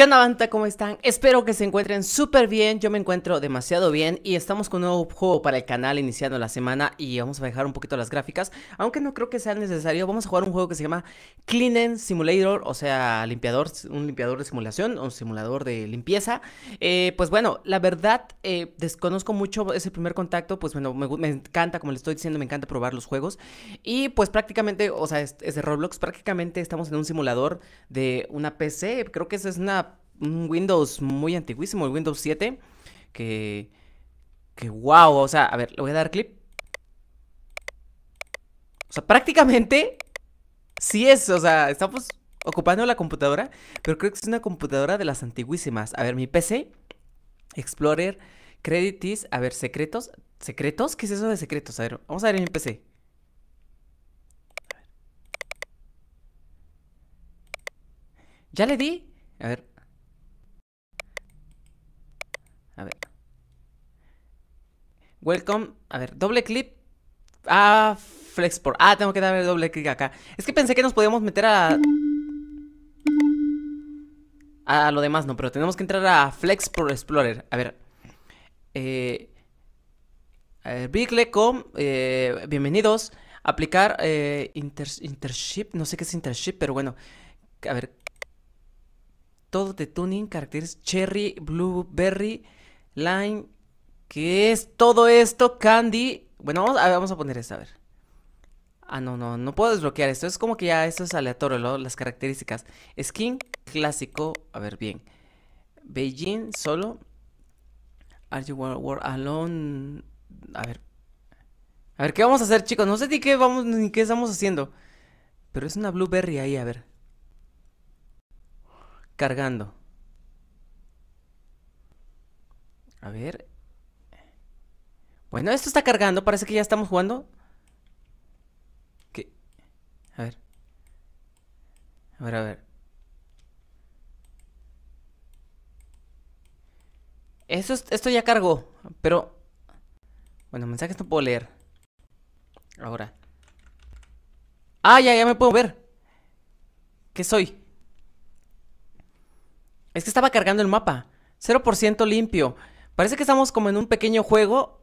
¿Qué onda, ¿Cómo están? Espero que se encuentren súper bien. Yo me encuentro demasiado bien y estamos con un nuevo juego para el canal iniciando la semana y vamos a dejar un poquito las gráficas, aunque no creo que sea necesario. Vamos a jugar un juego que se llama Clean Simulator, o sea, limpiador, un limpiador de simulación, un simulador de limpieza. Eh, pues bueno, la verdad, eh, desconozco mucho ese primer contacto, pues bueno, me, encanta, como les estoy diciendo, me encanta probar los juegos. Y pues prácticamente, o sea, es, es de Roblox, prácticamente estamos en un simulador de una PC, creo que esa es una un Windows muy antiguísimo, el Windows 7, que, que wow, o sea, a ver, le voy a dar clip. O sea, prácticamente sí es, o sea, estamos ocupando la computadora, pero creo que es una computadora de las antiguísimas. A ver, mi PC, Explorer, Creditis, a ver, secretos, secretos, ¿qué es eso de secretos? A ver, vamos a ver mi PC. Ya le di. A ver. welcome. A ver, doble clic a ah, Flexport. Ah, tengo que darle doble clic acá. Es que pensé que nos podíamos meter a... A lo demás no, pero tenemos que entrar a Flexport Explorer. A ver. Eh, eh, bienvenidos. Aplicar eh, inter, Intership, no sé qué es Intership, pero bueno. A ver. Todo de tuning, caracteres Cherry, Blueberry, Lime, ¿Qué es todo esto, Candy? Bueno, vamos a, poner esto a ver. Ah, no, no, no puedo desbloquear esto. Es como que ya esto es aleatorio, ¿no? las características. Skin clásico, a ver, bien. Beijing solo. Are you alone? A ver. A ver, ¿qué vamos a hacer, chicos? No sé ni qué vamos ni qué estamos haciendo. Pero es una blueberry ahí, a ver. Cargando. A ver, bueno, esto está cargando, parece que ya estamos jugando. A ver. A ver, a ver. Esto, esto ya cargó, pero... Bueno, mensajes no puedo leer. Ahora. Ah, ya, ya me puedo ver. ¿Qué soy? Es que estaba cargando el mapa. 0% limpio. Parece que estamos como en un pequeño juego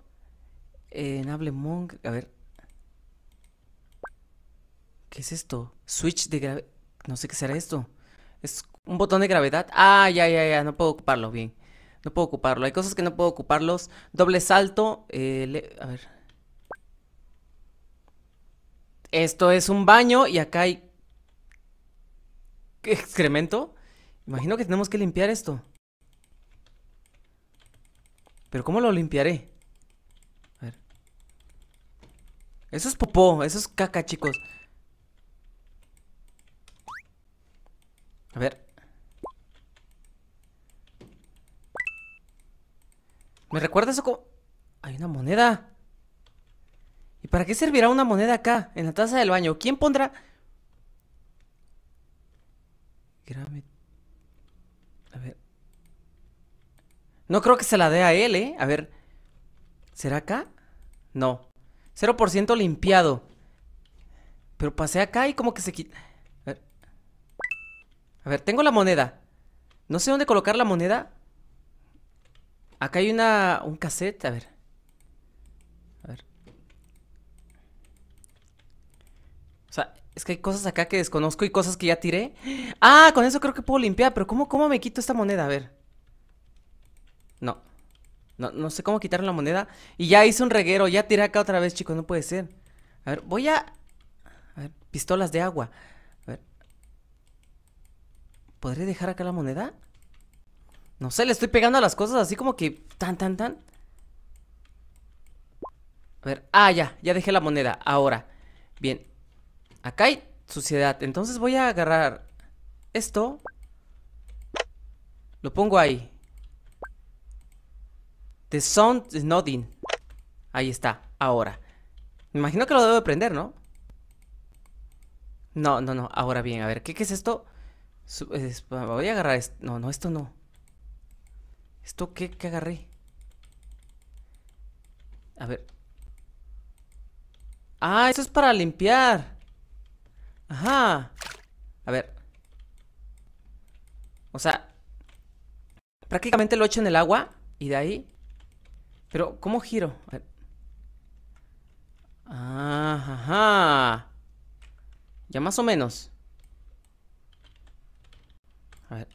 Enable en Monk, a ver. ¿Qué es esto? Switch de gravedad. No sé qué será esto. Es un botón de gravedad. Ah, ya, ya, ya. No puedo ocuparlo. Bien. No puedo ocuparlo. Hay cosas que no puedo ocuparlos. Doble salto. Eh, a ver. Esto es un baño y acá hay... ¿Qué excremento? Imagino que tenemos que limpiar esto. Pero ¿cómo lo limpiaré? Eso es popó, eso es caca, chicos. A ver. ¿Me recuerda eso como...? Hay una moneda. ¿Y para qué servirá una moneda acá, en la taza del baño? ¿Quién pondrá...? A ver. No creo que se la dé a él, ¿eh? A ver. ¿Será acá? No. 0% limpiado. Pero pasé acá y como que se quita... A ver. tengo la moneda. No sé dónde colocar la moneda. Acá hay una... un cassette, a ver. A ver. O sea, es que hay cosas acá que desconozco y cosas que ya tiré. ¡Ah! Con eso creo que puedo limpiar, pero ¿cómo, cómo me quito esta moneda? A ver. No. No, sé cómo quitar la moneda. Y ya hice un reguero, ya tiré acá otra vez, chicos, no puede ser. A ver, voy a... A ver, pistolas de agua. A ver. ¿Podré dejar acá la moneda? No sé, le estoy pegando a las cosas así como que... Tan, tan, tan. A ver, ah, ya, ya dejé la moneda. Ahora, bien. Acá hay suciedad. Entonces voy a agarrar esto. Lo pongo ahí. The sound is not Ahí está, ahora. Me imagino que lo debo de prender, ¿no? No, no, no, ahora bien, a ver, ¿qué, es esto? Voy a agarrar esto. No, no, esto no. ¿Esto qué, qué agarré? A ver. Ah, esto es para limpiar. Ajá. A ver. O sea, prácticamente lo echo en el agua y de ahí pero, ¿cómo giro? Ah, Ajá. Ya más o menos. A ver.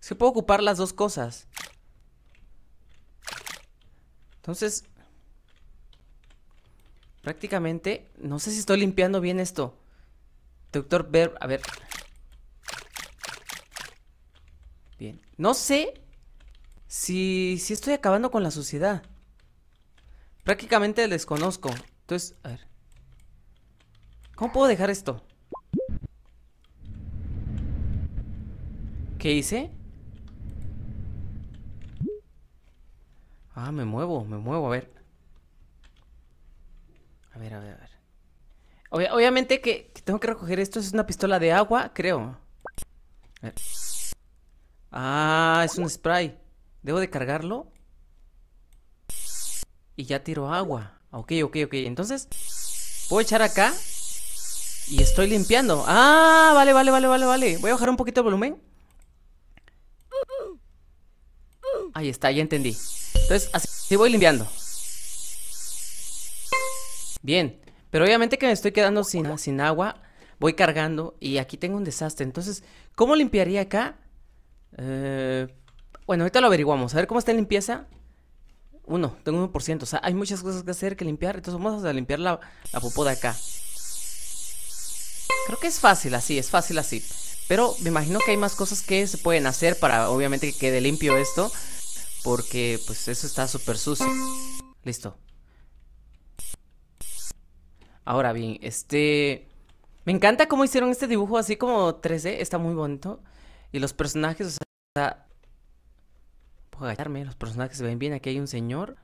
Es que puedo ocupar las dos cosas. Entonces... Prácticamente... No sé si estoy limpiando bien esto. Doctor Ver... A ver. Bien. No sé si, si estoy acabando con la suciedad Prácticamente desconozco Entonces, a ver. ¿Cómo puedo dejar esto? ¿Qué hice? Ah, me muevo, me muevo, a ver. A ver, a ver, a ver. obviamente que, que, tengo que recoger esto. Es una pistola de agua, creo. A ver. Ah, es un spray. Debo de cargarlo. Y ya tiro agua. Ok, ok, ok. Entonces, puedo echar acá. Y estoy limpiando. Ah, vale, vale, vale, vale, vale. Voy a bajar un poquito el volumen. Ahí está, ya entendí. Entonces, así voy limpiando. Bien. Pero obviamente que me estoy quedando sin, sin agua. Voy cargando y aquí tengo un desastre. Entonces, ¿cómo limpiaría acá? Eh... Bueno, ahorita lo averiguamos. A ver cómo está en limpieza. Uno, tengo un 1%. O sea, hay muchas cosas que hacer, que limpiar. Entonces vamos a limpiar la, la de acá. Creo que es fácil así, es fácil así. Pero me imagino que hay más cosas que se pueden hacer para obviamente que quede limpio esto. Porque pues eso está súper sucio. Listo. Ahora bien, este... Me encanta cómo hicieron este dibujo así como 3D. Está muy bonito. Y los personajes, o sea, Puedo agacharme, los personajes se ven bien. Aquí hay un señor.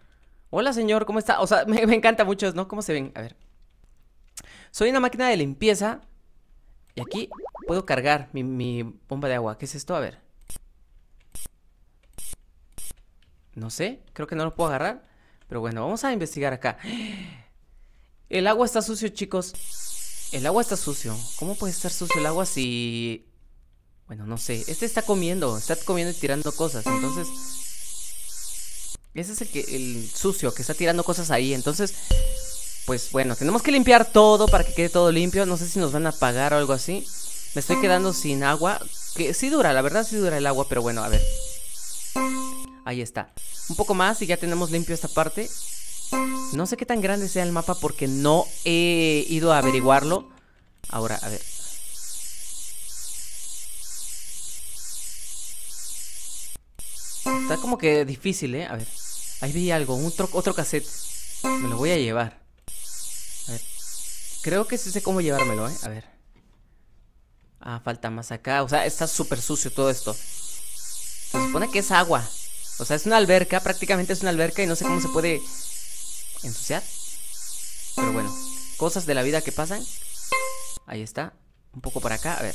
Hola, señor, ¿cómo está? O sea, me, encanta mucho, ¿no? ¿Cómo se ven? A ver. Soy una máquina de limpieza. Y aquí puedo cargar mi, mi bomba de agua. ¿Qué es esto? A ver. No sé, creo que no lo puedo agarrar. Pero bueno, vamos a investigar acá. El agua está sucio, chicos. El agua está sucio. ¿Cómo puede estar sucio el agua si... Bueno, no sé. Este está comiendo. Está comiendo y tirando cosas. Entonces, ese es el, el sucio que está tirando cosas ahí. Entonces, pues bueno, tenemos que limpiar todo para que quede todo limpio. No sé si nos van a pagar o algo así. Me estoy quedando sin agua. Que sí dura, la verdad sí dura el agua, pero bueno, a ver. Ahí está. Un poco más y ya tenemos limpio esta parte. No sé qué tan grande sea el mapa porque no he ido a averiguarlo. Ahora, a ver. Está como que difícil, ¿eh? A ver. Ahí vi algo, otro cassette. Me lo voy a llevar. A ver. Creo que sí sé cómo llevármelo, ¿eh? A ver. Ah, falta más acá. O sea, está súper sucio todo esto. Se supone que es agua. O sea, es una alberca, prácticamente es una alberca y no sé cómo se puede ensuciar. Pero bueno, cosas de la vida que pasan. Ahí está. Un poco por acá, a ver.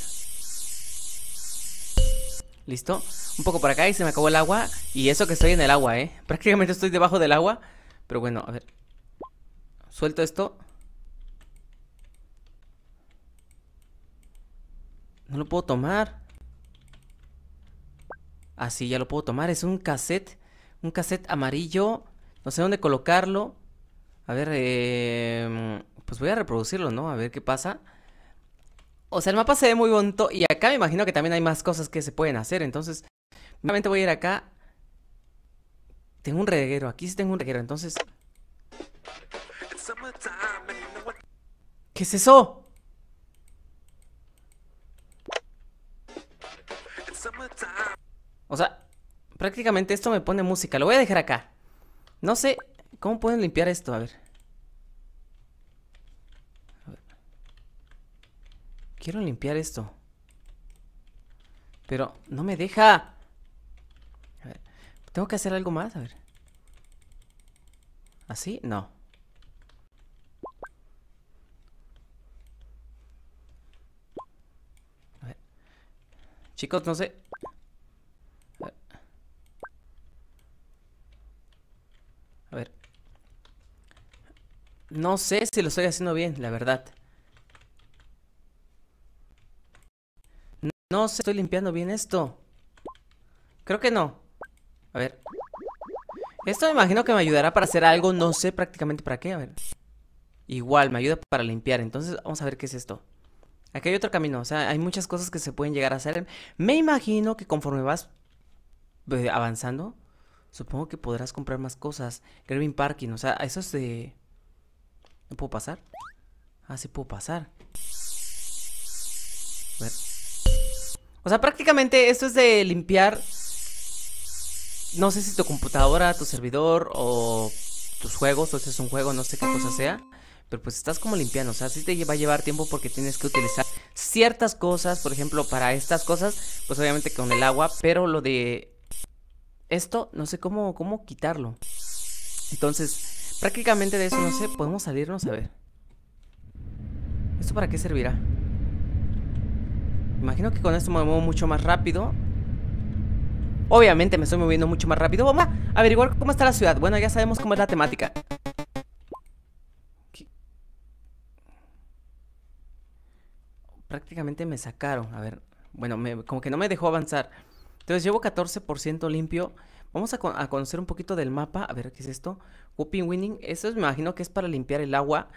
¿Listo? Un poco por acá y se me acabó el agua. Y eso que estoy en el agua, ¿eh? Prácticamente estoy debajo del agua. Pero bueno, a ver. Suelto esto. No lo puedo tomar. Así, ah, ya lo puedo tomar. Es un cassette. Un cassette amarillo. No sé dónde colocarlo. A ver, eh, pues voy a reproducirlo, ¿no? A ver qué pasa. O sea, el mapa se ve muy bonito y acá me imagino que también hay más cosas que se pueden hacer. Entonces, nuevamente voy a ir acá. Tengo un reguero, aquí sí tengo un reguero, entonces... ¿Qué es eso? O sea, prácticamente esto me pone música. Lo voy a dejar acá. No sé cómo pueden limpiar esto, a ver. Quiero limpiar esto. Pero no me deja. A ver, ¿tengo que hacer algo más? A ver. ¿Así? No. A ver. Chicos, no sé. A ver. No sé si lo estoy haciendo bien, la verdad. No sé, estoy limpiando bien esto. Creo que no. A ver. Esto me imagino que me ayudará para hacer algo, no sé prácticamente para qué, a ver. Igual, me ayuda para limpiar, entonces vamos a ver qué es esto. Aquí hay otro camino, o sea, hay muchas cosas que se pueden llegar a hacer. Me imagino que conforme vas eh, avanzando, supongo que podrás comprar más cosas. Graving Parking, o sea, eso es de... ¿No puedo pasar? Ah, sí puedo pasar. O sea, prácticamente esto es de limpiar, no sé si tu computadora, tu servidor o tus juegos, o si es un juego, no sé qué cosa sea. Pero pues estás como limpiando, o sea, sí te va a llevar tiempo porque tienes que utilizar ciertas cosas, por ejemplo, para estas cosas, pues obviamente con el agua, pero lo de esto, no sé cómo, cómo quitarlo. Entonces, prácticamente de eso, no sé, podemos salirnos a ver. ¿Esto para qué servirá? Imagino que con esto me muevo mucho más rápido. Obviamente me estoy moviendo mucho más rápido. Vamos a averiguar cómo está la ciudad. Bueno, ya sabemos cómo es la temática. Prácticamente me sacaron. A ver, bueno, como que no me dejó avanzar. Entonces llevo 14% limpio. Vamos a, a, conocer un poquito del mapa. A ver, ¿qué es esto? Whooping Winning. Eso me imagino que es para limpiar el agua.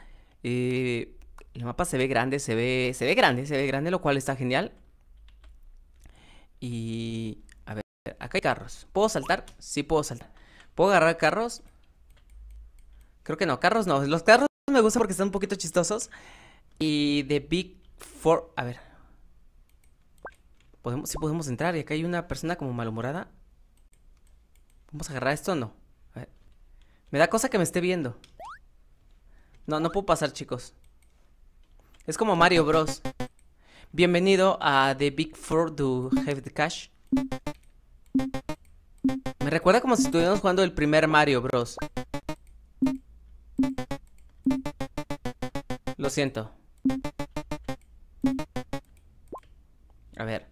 Eh, el mapa se ve grande, se ve, se ve grande, se ve grande, lo cual está genial. Y... A ver, acá hay carros. ¿Puedo saltar? Sí puedo saltar. ¿Puedo agarrar carros? Creo que no, carros no. Los carros me gustan porque están un poquito chistosos. Y de Big Four... A ver. ¿Podemos, sí podemos entrar. Y acá hay una persona como malhumorada. ¿Vamos a agarrar esto o no? A ver. Me da cosa que me esté viendo. No, no puedo pasar, chicos. Es como Mario Bros. Bienvenido a The Big Four do Have the Cash. Me recuerda como si estuviéramos jugando el primer Mario Bros. Lo siento. A ver.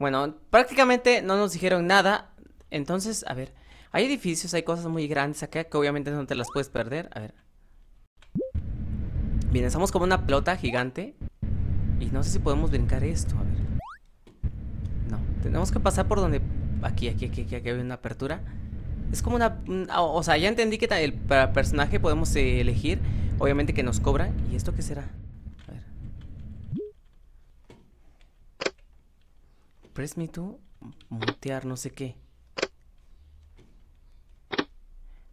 Bueno, prácticamente no nos dijeron nada. Entonces, a ver. Hay edificios, hay cosas muy grandes acá que obviamente no te las puedes perder. A ver. Bien, estamos como una pelota gigante. Y no sé si podemos brincar esto, a ver. No, tenemos que pasar por donde... Aquí, aquí, aquí, aquí, aquí hay una apertura. Es como una... Ah, o sea, ya entendí que el personaje podemos eh, elegir. Obviamente que nos cobran ¿Y esto qué será? A ver. Press me to... Mutear, no sé qué.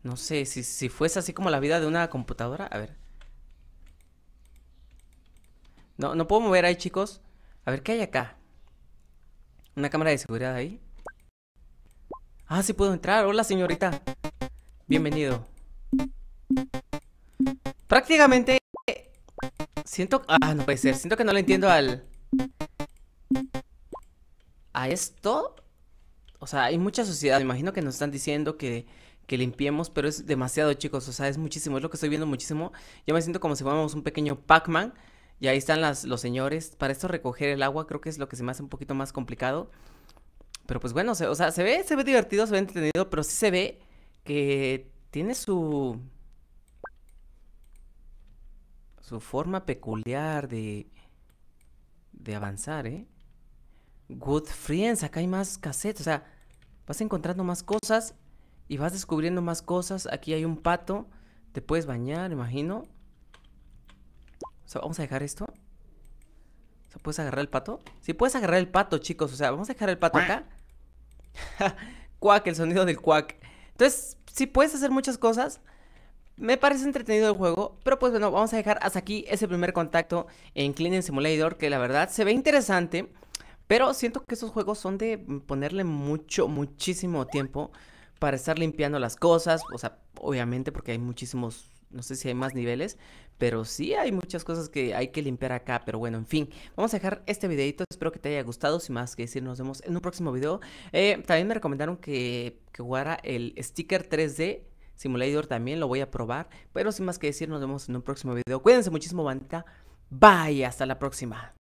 No sé, si, si fuese así como la vida de una computadora. A ver. No, no puedo mover ahí, chicos. A ver, ¿qué hay acá? ¿Una cámara de seguridad ahí? Ah, sí puedo entrar. Hola, señorita. Bienvenido. Prácticamente... Siento... Ah, no puede ser. Siento que no le entiendo al... A esto... O sea, hay mucha suciedad Me imagino que nos están diciendo que, que limpiemos, pero es demasiado, chicos. O sea, es muchísimo. Es lo que estoy viendo muchísimo. Yo me siento como si fuéramos un pequeño Pac-Man. Y ahí están las, los señores. Para esto recoger el agua creo que es lo que se me hace un poquito más complicado. Pero pues bueno, o sea, se ve, se ve divertido, se ve entretenido, pero sí se ve que tiene su... Su forma peculiar de... De avanzar, ¿eh? Good Friends, acá hay más casetas, o sea, vas encontrando más cosas y vas descubriendo más cosas. Aquí hay un pato, te puedes bañar, imagino. O sea, vamos a dejar esto. O ¿puedes agarrar el pato? si puedes agarrar el pato, chicos. O sea, vamos a dejar el pato acá. cuac, el sonido del cuac. Entonces, si puedes hacer muchas cosas. Me parece entretenido el juego, pero pues bueno, vamos a dejar hasta aquí ese primer contacto en Cleaning Simulator, que la verdad se ve interesante, pero siento que esos juegos son de ponerle mucho, muchísimo tiempo para estar limpiando las cosas, o sea, obviamente porque hay muchísimos no sé si hay más niveles, pero sí hay muchas cosas que hay que limpiar acá, pero bueno, en fin, vamos a dejar este videito, espero que te haya gustado, sin más que decir, nos vemos en un próximo video. Eh, también me recomendaron que, jugara el sticker 3D Simulator también, lo voy a probar, pero sin más que decir, nos vemos en un próximo video. Cuídense muchísimo, bandita. Bye, hasta la próxima.